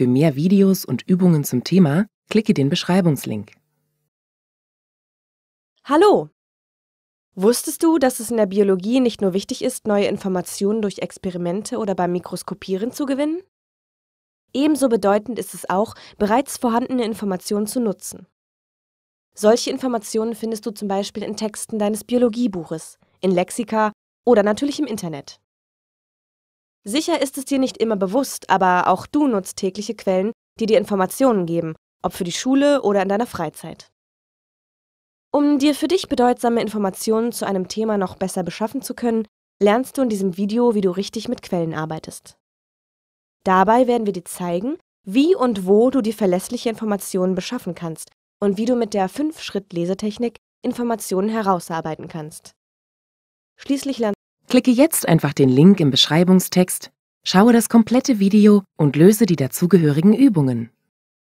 Für mehr Videos und Übungen zum Thema klicke den Beschreibungslink. Hallo! Wusstest du, dass es in der Biologie nicht nur wichtig ist, neue Informationen durch Experimente oder beim Mikroskopieren zu gewinnen? Ebenso bedeutend ist es auch, bereits vorhandene Informationen zu nutzen. Solche Informationen findest du zum Beispiel in Texten deines Biologiebuches, in Lexika oder natürlich im Internet. Sicher ist es dir nicht immer bewusst, aber auch du nutzt tägliche Quellen, die dir Informationen geben, ob für die Schule oder in deiner Freizeit. Um dir für dich bedeutsame Informationen zu einem Thema noch besser beschaffen zu können, lernst du in diesem Video, wie du richtig mit Quellen arbeitest. Dabei werden wir dir zeigen, wie und wo du dir verlässliche Informationen beschaffen kannst und wie du mit der 5-Schritt-Lesetechnik Informationen herausarbeiten kannst. Schließlich lernst Klicke jetzt einfach den Link im Beschreibungstext, schaue das komplette Video und löse die dazugehörigen Übungen.